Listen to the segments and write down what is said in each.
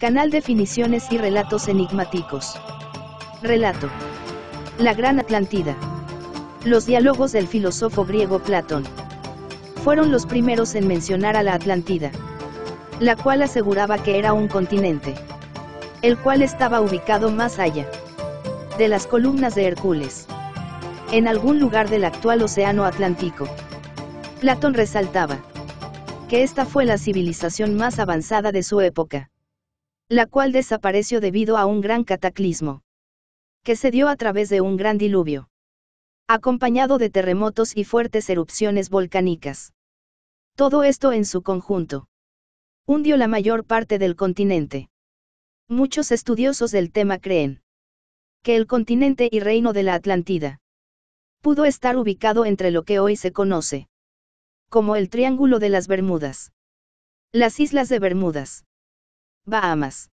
Canal Definiciones y Relatos Enigmáticos. Relato. La Gran Atlántida. Los diálogos del filósofo griego Platón. Fueron los primeros en mencionar a la Atlántida, la cual aseguraba que era un continente, el cual estaba ubicado más allá de las columnas de Hércules, en algún lugar del actual Océano Atlántico. Platón resaltaba que esta fue la civilización más avanzada de su época la cual desapareció debido a un gran cataclismo, que se dio a través de un gran diluvio, acompañado de terremotos y fuertes erupciones volcánicas. Todo esto en su conjunto hundió la mayor parte del continente. Muchos estudiosos del tema creen que el continente y reino de la Atlántida pudo estar ubicado entre lo que hoy se conoce como el Triángulo de las Bermudas, las Islas de Bermudas, Bahamas.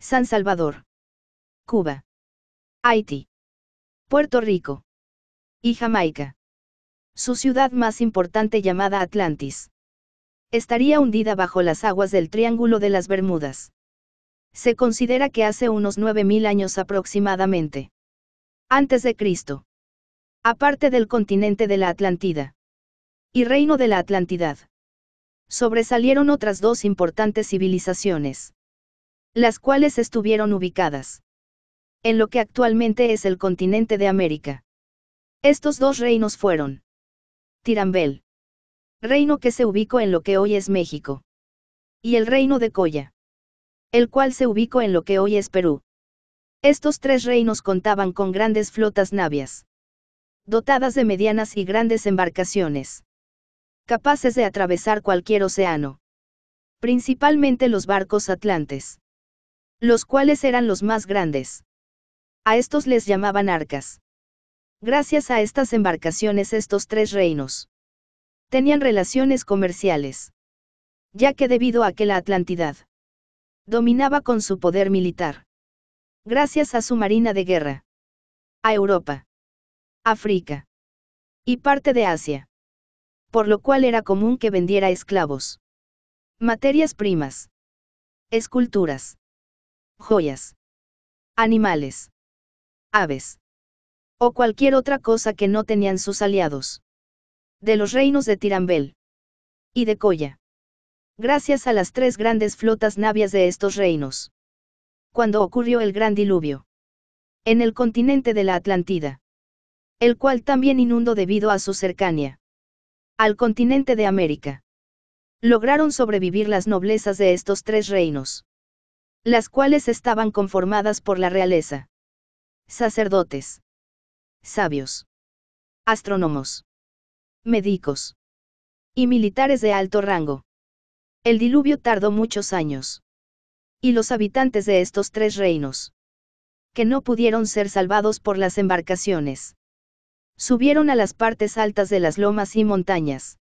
San Salvador. Cuba. Haití. Puerto Rico. Y Jamaica. Su ciudad más importante llamada Atlantis. Estaría hundida bajo las aguas del Triángulo de las Bermudas. Se considera que hace unos 9.000 años aproximadamente. Antes de Cristo. Aparte del continente de la Atlantida. Y reino de la Atlantidad sobresalieron otras dos importantes civilizaciones, las cuales estuvieron ubicadas en lo que actualmente es el continente de América. Estos dos reinos fueron Tirambel, reino que se ubicó en lo que hoy es México, y el reino de Coya, el cual se ubicó en lo que hoy es Perú. Estos tres reinos contaban con grandes flotas navias, dotadas de medianas y grandes embarcaciones capaces de atravesar cualquier océano. Principalmente los barcos atlantes. Los cuales eran los más grandes. A estos les llamaban arcas. Gracias a estas embarcaciones estos tres reinos tenían relaciones comerciales. Ya que debido a que la Atlantidad dominaba con su poder militar. Gracias a su marina de guerra. A Europa. África. Y parte de Asia por lo cual era común que vendiera esclavos. Materias primas. Esculturas. Joyas. Animales. Aves. O cualquier otra cosa que no tenían sus aliados. De los reinos de Tirambel. Y de colla Gracias a las tres grandes flotas navias de estos reinos. Cuando ocurrió el gran diluvio. En el continente de la Atlántida. El cual también inundó debido a su cercanía al continente de América. Lograron sobrevivir las noblezas de estos tres reinos, las cuales estaban conformadas por la realeza, sacerdotes, sabios, astrónomos, médicos y militares de alto rango. El diluvio tardó muchos años. Y los habitantes de estos tres reinos, que no pudieron ser salvados por las embarcaciones, Subieron a las partes altas de las lomas y montañas.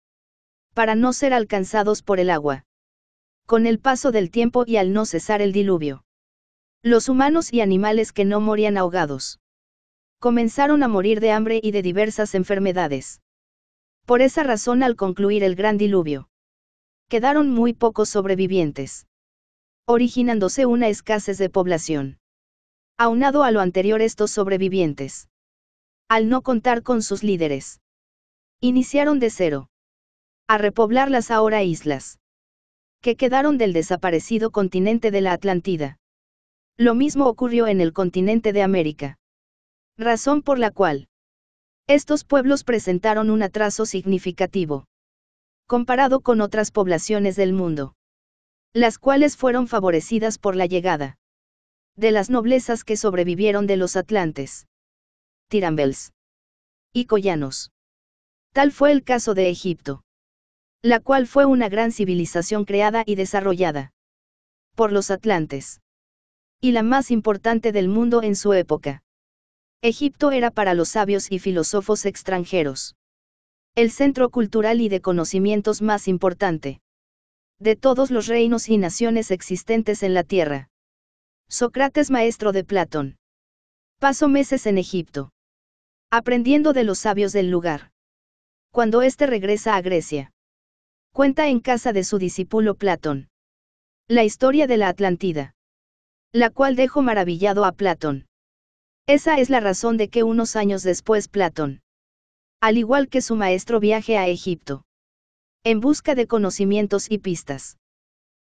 Para no ser alcanzados por el agua. Con el paso del tiempo y al no cesar el diluvio. Los humanos y animales que no morían ahogados. Comenzaron a morir de hambre y de diversas enfermedades. Por esa razón al concluir el gran diluvio. Quedaron muy pocos sobrevivientes. Originándose una escasez de población. Aunado a lo anterior estos sobrevivientes al no contar con sus líderes. Iniciaron de cero. A repoblar las ahora islas. Que quedaron del desaparecido continente de la Atlántida. Lo mismo ocurrió en el continente de América. Razón por la cual. Estos pueblos presentaron un atraso significativo. Comparado con otras poblaciones del mundo. Las cuales fueron favorecidas por la llegada. De las noblezas que sobrevivieron de los atlantes tirambels y collanos. Tal fue el caso de Egipto, la cual fue una gran civilización creada y desarrollada por los atlantes, y la más importante del mundo en su época. Egipto era para los sabios y filósofos extranjeros el centro cultural y de conocimientos más importante de todos los reinos y naciones existentes en la tierra. Sócrates maestro de Platón. Pasó meses en Egipto. Aprendiendo de los sabios del lugar. Cuando éste regresa a Grecia. Cuenta en casa de su discípulo Platón. La historia de la Atlántida. La cual dejó maravillado a Platón. Esa es la razón de que unos años después Platón. Al igual que su maestro viaje a Egipto. En busca de conocimientos y pistas.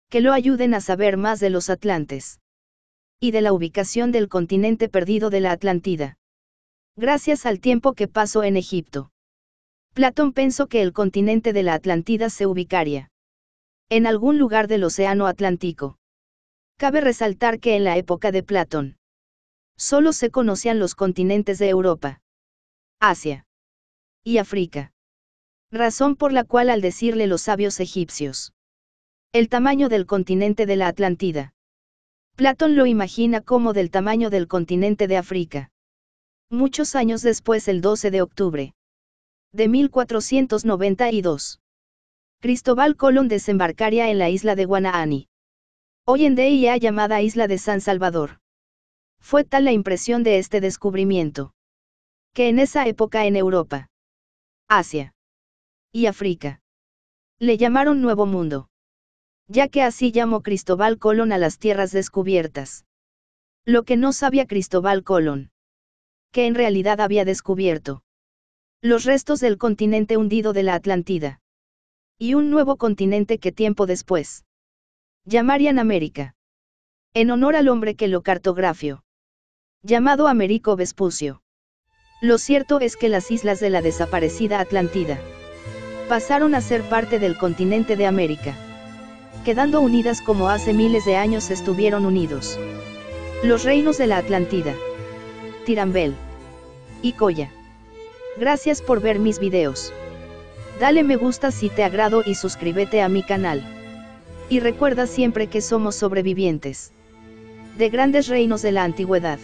Que lo ayuden a saber más de los atlantes. Y de la ubicación del continente perdido de la Atlántida gracias al tiempo que pasó en Egipto. Platón pensó que el continente de la Atlántida se ubicaría en algún lugar del Océano Atlántico. Cabe resaltar que en la época de Platón, solo se conocían los continentes de Europa, Asia y África. Razón por la cual al decirle los sabios egipcios, el tamaño del continente de la Atlántida. Platón lo imagina como del tamaño del continente de África muchos años después el 12 de octubre de 1492. Cristóbal Colón desembarcaría en la isla de Guanahani, Hoy en día llamada Isla de San Salvador. Fue tal la impresión de este descubrimiento. Que en esa época en Europa, Asia y África. Le llamaron Nuevo Mundo. Ya que así llamó Cristóbal Colón a las tierras descubiertas. Lo que no sabía Cristóbal Colón que en realidad había descubierto. Los restos del continente hundido de la Atlántida. Y un nuevo continente que tiempo después llamarían América. En honor al hombre que lo cartografió. Llamado Américo Vespucio. Lo cierto es que las islas de la desaparecida Atlántida pasaron a ser parte del continente de América, quedando unidas como hace miles de años estuvieron unidos. Los reinos de la Atlántida Tirambel. Y Coya. Gracias por ver mis videos. Dale me gusta si te agrado y suscríbete a mi canal. Y recuerda siempre que somos sobrevivientes. De grandes reinos de la antigüedad.